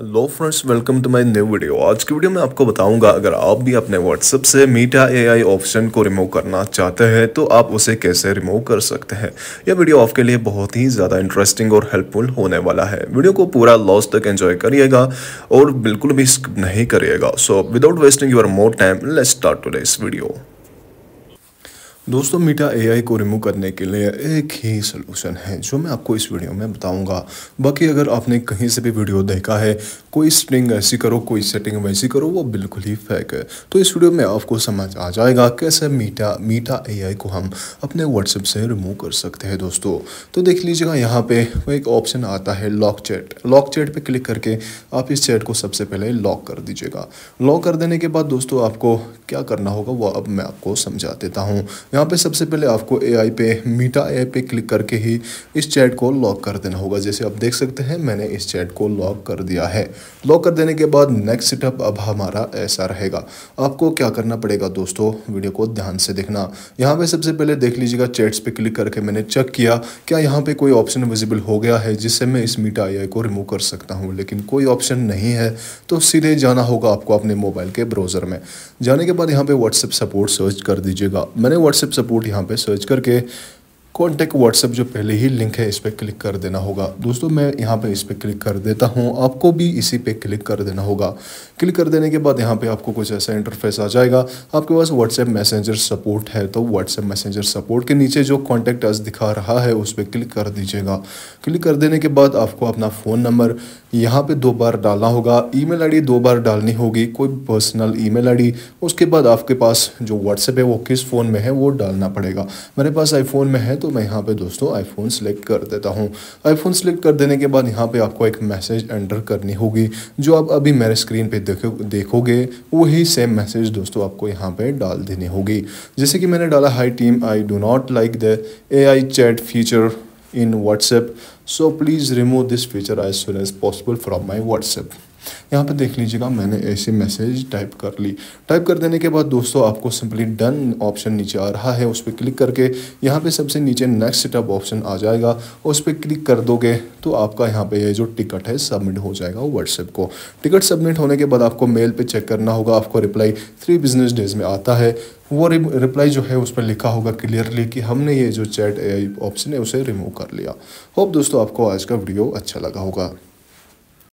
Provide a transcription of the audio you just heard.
hello friends welcome to my new video आज की video में आपको बताऊंगा अगर आप भी अपने व्हाट्सएप से मीटा एआई ऑप्शन को रिमूव करना चाहते हैं तो आप उसे कैसे रिमूव कर सकते हैं यह वीडियो आपके लिए बहुत ही ज़्यादा इंटरेस्टिंग और हेल्पफुल होने वाला है वीडियो को पूरा लॉस तक एंजॉय करिएगा और बिल्कुल भी स्किप नहीं करिएगा so without wasting your more time let start to video दोस्तों मीटा एआई को रिमूव करने के लिए एक ही सलूशन है जो मैं आपको इस वीडियो में बताऊंगा बाकी अगर आपने कहीं से भी वीडियो देखा है कोई स्ट्रिंग ऐसी करो कोई सेटिंग वैसी करो वो बिल्कुल ही फेक है तो इस वीडियो में आपको समझ आ जाएगा कैसे मीटा मीटा एआई को हम अपने व्हाट्सएप से रिमूव कर सकते हैं दोस्तों तो देख लीजिएगा यहाँ पर एक ऑप्शन आता है लॉक चैट लॉक चैट पर क्लिक करके आप इस चैट को सबसे पहले लॉक कर दीजिएगा लॉक कर देने के बाद दोस्तों आपको क्या करना होगा वो अब मैं आपको समझा देता हूँ यहाँ पे सबसे पहले आपको एआई पे मीटा एआई पे क्लिक करके ही इस चैट को लॉक कर देना होगा जैसे आप देख सकते हैं मैंने इस चैट को लॉक कर दिया है लॉक कर देने के बाद नेक्स्ट सेटअप अब हमारा ऐसा रहेगा आपको क्या करना पड़ेगा दोस्तों वीडियो को ध्यान से देखना यहाँ पे सबसे पहले देख लीजिएगा चैट्स पे क्लिक करके मैंने चेक किया क्या यहाँ पे कोई ऑप्शन विजिबल हो गया है जिससे मैं इस मीटा आई को रिमूव कर सकता हूँ लेकिन कोई ऑप्शन नहीं है तो सीधे जाना होगा आपको अपने मोबाइल के ब्राउज़र में जाने के बाद यहाँ पे व्हाट्सएप सपोर्ट सर्च कर दीजिएगा मैंने व्हाट्सएप सपोर्ट यहाँ पे सर्च करके कॉन्टैक्ट व्हाट्सएप जो पहले ही लिंक है इस पर क्लिक कर देना होगा दोस्तों मैं यहाँ पे इस पर क्लिक कर देता हूँ आपको भी इसी पे क्लिक कर देना होगा क्लिक कर देने के बाद यहाँ पे आपको कुछ ऐसा इंटरफेस आ जाएगा आपके पास व्हाट्सएप मैसेंजर सपोर्ट है तो व्हाट्सएप मैसेंजर सपोर्ट के नीचे जो कॉन्टैक्ट आज दिखा रहा है उस पर क्लिक कर दीजिएगा क्लिक कर देने के बाद आपको अपना फ़ोन नंबर यहाँ पर दो बार डालना होगा ई मेल दो बार डालनी होगी कोई पर्सनल ई मेल उसके बाद आपके पास जो व्हाट्सएप है वो किस फ़ोन में है वो डालना पड़ेगा मेरे पास आईफोन में है तो तो मैं यहाँ पे दोस्तों आईफोन सेलेक्ट कर देता हूँ आईफोन सेलेक्ट कर देने के बाद यहाँ पे आपको एक मैसेज एंटर करनी होगी जो आप अभी मेरे स्क्रीन पे देखो देखोगे वही सेम मैसेज दोस्तों आपको यहाँ पे डाल देनी होगी जैसे कि मैंने डाला hi team I do not like the A I chat feature in WhatsApp so please remove this feature as soon as possible from my WhatsApp यहाँ पर देख लीजिएगा मैंने ऐसे मैसेज टाइप कर ली टाइप कर देने के बाद दोस्तों आपको सिंपली डन ऑप्शन नीचे आ रहा है उस पर क्लिक करके यहाँ पे सबसे नीचे नेक्स्ट टब ऑप्शन आ जाएगा उस पर क्लिक कर दोगे तो आपका यहाँ पर यह जो टिकट है सबमिट हो जाएगा व्हाट्सएप को टिकट सबमिट होने के बाद आपको मेल पर चेक करना होगा आपको रिप्लाई थ्री बिजनेस डेज में आता है वो रिप्लाई जो है उस पर लिखा होगा क्लियरली कि हमने ये जो चैट ऑप्शन है उसे रिमूव कर लिया होप दोस्तों आपको आज का वीडियो अच्छा लगा होगा